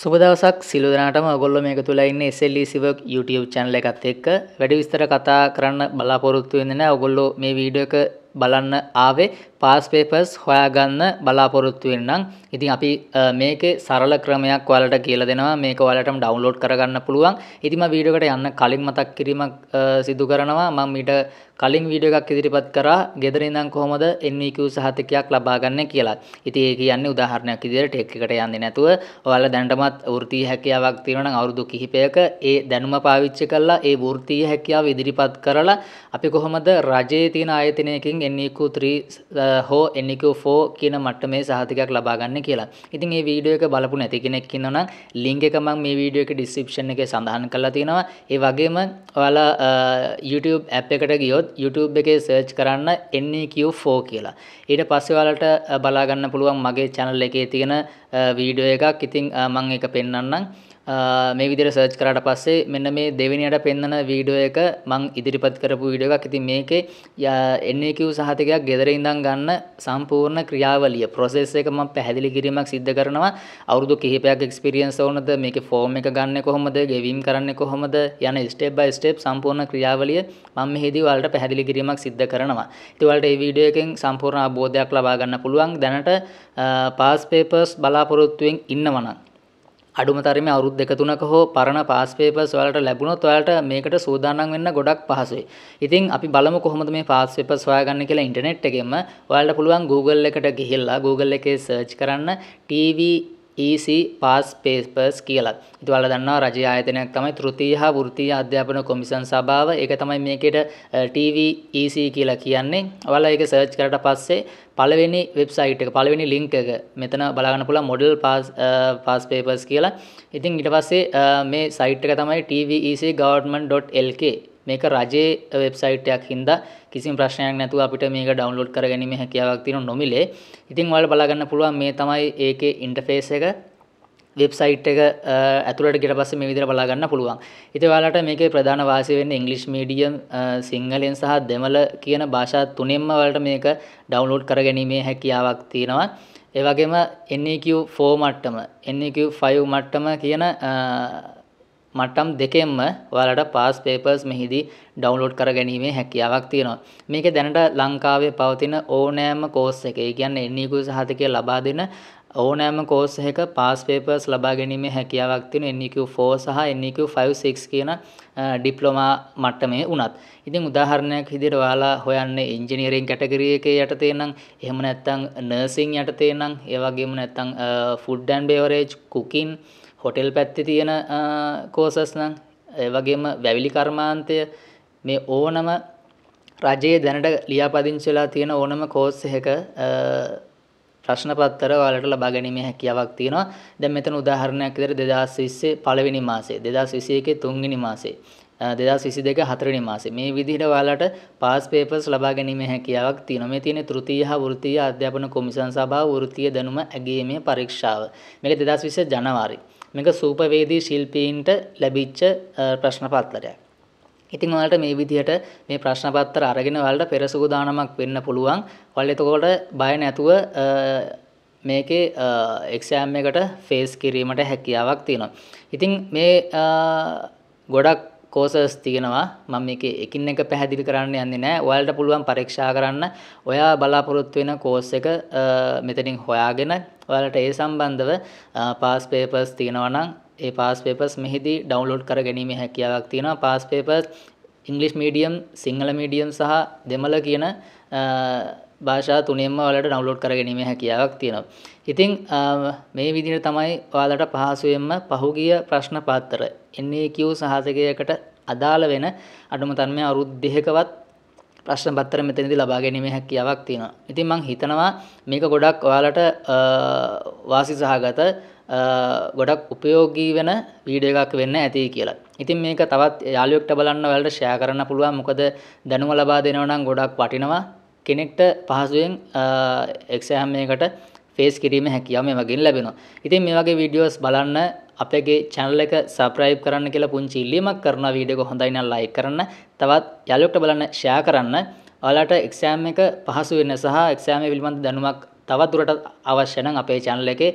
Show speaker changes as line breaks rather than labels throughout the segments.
සුබ දවසක් සිළු දෙනාටම ඔයගොල්ලෝ මේක තුල ඉන්නේ SLEC work YouTube channel එකත් එක්ක වැඩි විස්තර කතා කරන්න බලාපොරොත්තු වෙන්නේ නැහැ. ඔයගොල්ලෝ මේ වීඩියෝ එක බලන්න ආවේ පාස් පේපර්ස් හොයාගන්න බලාපොරොත්තු වෙන්නම්. ඉතින් අපි මේකේ සරල ක්‍රමයක් ඔයාලට කියලා දෙනවා. මේක ඔයාලටම ඩවුන්ලෝඩ් කරගන්න පුළුවන්. ඉතින් මම වීඩියෝ එකට යන්න කලින් මතක් කිරීමක් සිදු කරනවා. මම ඊට කලින් වීඩියෝ එකක් ඉදිරිපත් කරා. ගෙදර ඉඳන් කොහොමද NVQ e සහතිකයක් ලබා ගන්න කියලා. ඉතින් ඒ කියන්නේ උදාහරණයක් විදිහට ටෙක් එකට යන්නේ නැතුව ඔයාලා දැනටමත් වෘත්තීය හැකියාවක් තියෙනවා නම් අවුරුදු කිහිපයක ඒ දැනුම පාවිච්චි කරලා ඒ වෘත්තීය හැකියාව ඉදිරිපත් කරලා අපි කොහොමද රජයේ තියෙන ආයතනයකින් ඉතින් එන්නකු3 හෝ එන්නකු 4 කියන මට්ටමේ සහතිකයක් ලබා ගන්න කියලා. ඉතින් මේ වීඩියෝ එක බලපු නැති කෙනෙක් ඉන්නවා නම් ලින්ක් එක මම මේ වීඩියෝ එකේ ඩිස්ක්‍රිප්ෂන් එකේ සඳහන් කරලා තියෙනවා. ඒ වගේම ඔයාලා uh, YouTube ඇප් එකට ගියොත් YouTube එකේ සර්ච් කරන්න NQ4 e කියලා. ඊට පස්සේ ඔයාලට uh, බලා ගන්න පුළුවන් මගේ channel එකේ තියෙන වීඩියෝ එකක් ඉතින් මං එක පෙන්වන්නම් මේ විදිර සර්ච් කරට පස්සේ මෙන්න මේ දෙවිනියට පෙන්න්නන වීඩියෝ එක මං ඉදිරිපත් කරපු විඩිය එකක් ඉතින් මේකේ එන්නකිව් සහතිකයක් ගෙදර ඉඳන් ගන්න සම්පූර්ණ ක්‍රියාවලිය ප්‍රොසෙස් එක ම පැහැදිලි කිරීමක් සිද්ධ කරනවා අවුදු කිහිපයක් එක්ස්පිරියන්ස් ඕනද මේක ෆෝර්ම් එක ගන්න කොහොමද ගෙවීම් කරන්න කොහොමද යන ස්ටේබ් බයි ස්ටේප් සම්පූර්ණ ක්‍රියාවලිය මං මෙහිදී වලට පැහැදිලි කිරීමක් සිද්ධ කරනවා ඉතිවලට ඒ වීඩියෝ එකෙන් සම්පූර්ණ අබෝධයක් ලබා ගන්න පුළුවන් දැනට පාස් පේපර්ස් බලා බලාපොරොත්තුවෙන් ඉන්නවනම් අඩුම තරමේ අවුරුදු දෙක තුනක හෝ පරණ පාස් පේපර්ස් වලට ලැබුණොත් ඔයාලට මේකට සූදානම් වෙන්න ගොඩක් පහසුයි. ඉතින් අපි බලමු කොහොමද මේ පාස් පේපර්ස් හොයාගන්නේ කියලා ඉන්ටර්නෙට් එකෙන්ම ඔයාලට පුළුවන් Google එකට ගිහිල්ලා Google එකේ search කරන්න TV ඊසි පාස් පේපර්ස් කියලා තුවල දන්නවා රජ ආයතනයක් තමයි තෘතිය හා ෘතිය අධ්‍යාපන කොමිසන් සභාව එක තමයි මේකට TVEC කියලා කියන්නේ ඔයාලා ඒක සර්ච් කරට පස්සේ පළවෙනි වෙබ්සයිට් එක පළවෙනි ලින්ක් එක මෙතන බලාගන්න පුළුවන් මොඩල් පාස් පාස් පේපර්ස් කියලා ඉතින් ඊට පස්සේ මේ සයිට් එක තමයි tvec government.lk මේක රජයේ වෙබ්සයිට් එකක් හින්දා කිසිම ප්‍රශ්නයක් නැතුව අපිට මේක ඩවුන්ලෝඩ් කරගැනීමේ හැකියාවක් තියෙනවා නොමිලේ. ඉතින් ඔයාලා බලා ගන්න පුළුවන් මේ තමයි ඒකේ ඉන්ටර්ෆේස් එක. වෙබ්සයිට් එක ඇතුළට ගිට පස්සේ මේ විදිහට බලා ගන්න පුළුවන්. ඉතින් ඔයාලට මේකේ ප්‍රධාන වාසිය වෙන්නේ ඉංග්‍රීසි මීඩියම් සිංහලෙන් සහ දෙමළ කියන භාෂා තුනෙන්ම ඔයාලට මේක ඩවුන්ලෝඩ් කරගැනීමේ හැකියාවක් තියෙනවා. ඒ වගේම NEQ 4 මට්ටම NEQ 5 මට්ටම කියන මට්ටම් දෙකෙන්ම ඔයාලට පාස් පේපර්ස් මෙහිදී ඩවන්ලෝඩ් කර ගැනීමේ හැකියාවක් තියෙනවා. මේක දැනට ලංකාවේ පවතින ඕනෑම කෝස් එක. ඒ කියන්නේ එන්නීකුල් e සහතිකය ලබා දෙන ඕනෑම කෝස් එක පාස් පේපර්ස් ලබා ගැනීමේ හැකියාවක් තියෙන NQ4 e සහ NQ56 e කියන ඩිප්ලෝමා මට්ටමේ වුණත්. ඉතින් උදාහරණයක් විදිහට ඔයාලා හොයන්නේ ඉංජිනේරින් කැටගරි එකේ යටතේ නම් එහෙම නැත්නම් නර්සින් යටතේ නම් ඒ වගේම නැත්නම් food and beverage cooking hotel පැත්ති තියෙන කෝසස් නම් වගේම වැවිලි කර්මාන්තය මේ ඕනම රජයේ දැනට ලියාපදිංචලා තියෙන ඕනම කෝස් එක ප්‍රශ්න පත්තර වලට ලබා ගැනීම හැකියාවක් තියෙනවා දැන් මෙතන උදාහරණයක් විදිහට 2020 පළවෙනි මාසේ 2021 තුන්වෙනි මාසේ දෙදස් විසි දෙක හතරනි මාසේ මේ විදිහට ඔයාලට පාස් පේපස් ලබා ගැනීම හැකියාවක් තියෙන මේ තියෙන තෘතිය හා වෘතිය අධ්‍යාපන කොමිසන් සභා වෘතිය දැනුම ඇගීමේ පරීක්ෂාව මේක දෙදස් විස ජනවාරි මේක සූපවේදී ශිල්පීන්ට ලැබිච්ච ප්‍රශ්න පත්තරයක් ඉතින් ඔයාලට මේ විදිහට මේ ප්‍රශ්න පත්‍ර අරගෙන ඔයාලට පෙර සුගදානමක් වෙන්න පුළුවන් ඔයාලා එතකොට බය නැතුව මේකේ එක්සෑම් එකට ෆේස් කිරීමට හැකියාවක් තියෙනවා. ඉතින් මේ ගොඩක් කෝසස් තියෙනවා මම මේක එකින් එක පැහැදිලි කරන්න යන්නේ නැහැ. ඔයාලට පුළුවන් පරීක්ෂා කරන්න. ඔයා බලාපොරොත්තු වෙන කෝස් එක මෙතනින් හොයාගෙන ඔයාලට ඒ සම්බන්ධව පාස් පේපර්ස් තියෙනවා නම් ඒ පාස් පේපර්ස් මෙහිදී ඩවුන්ලෝඩ් කර ගැනීමේ හැකියාවක් තියෙනවා. Pass papers English medium Sinhala medium සහ දෙමළ කියන භාෂා තුනෙන්ම වලට ඩවුන්ලෝඩ් කරගැනීමේ හැකියාවක් තියෙනවා. ඉතින් මේ විදිහට තමයි ඔයාලට පහසුවෙන්ම පහුගිය ප්‍රශ්න පත්‍ර NAQ සහතිකයකට අදාළ වෙන අඩුම තන්මය අවුරුදු දෙකකවත් ප්‍රශ්න පත්‍ර මෙතනදී ලබා ගැනීමේ හැකියාවක් තියෙනවා. ඉතින් මම හිතනවා මේක ගොඩක් ඔයාලට වාසි සහගත ගොඩක් උපයෝගී වෙන වීඩියෝ එකක් වෙන්න ඇති කියලා. ඉතින් මේක තවත් යාළුවෙක්ට බලන්න ඔයාලට ෂෙයා කරන්න පුළුවන්. මොකද දැනුම ලබා දෙනවා නම් ගොඩක් වටිනවා. කෙනෙක්ට පහසුවෙන් එක්සෑම් එකකට ෆේස් කිරීම හැකියාව මේ වගේ ලැබෙනවා. ඉතින් මේ වගේ වීඩියෝස් බලන්න අපගේ channel එක subscribe කරන්න කියලා පුංචි ඉල්ලීමක් කරනවා. වීඩියෝ එක හොඳයි නම් like කරන්න. තවත් යාළුවෙක්ට බලන්න ෂෙයා කරන්න. ඔයාලට එක්සෑම් එක පහසු වෙන්න සහ එක්සෑම් පිළිබඳ දැනුමක් තවත් දුරට අවශ්‍ය නම් අපේ channel එකේ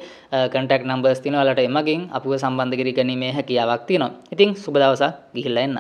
contact numbers තියෙනවා. ඔයාලට එමගින් අපිව සම්බන්ධ කරගැනීමේ හැකියාවක් තියෙනවා. ඉතින් සුබ දවසක් ගිහිල්ලා එන්න.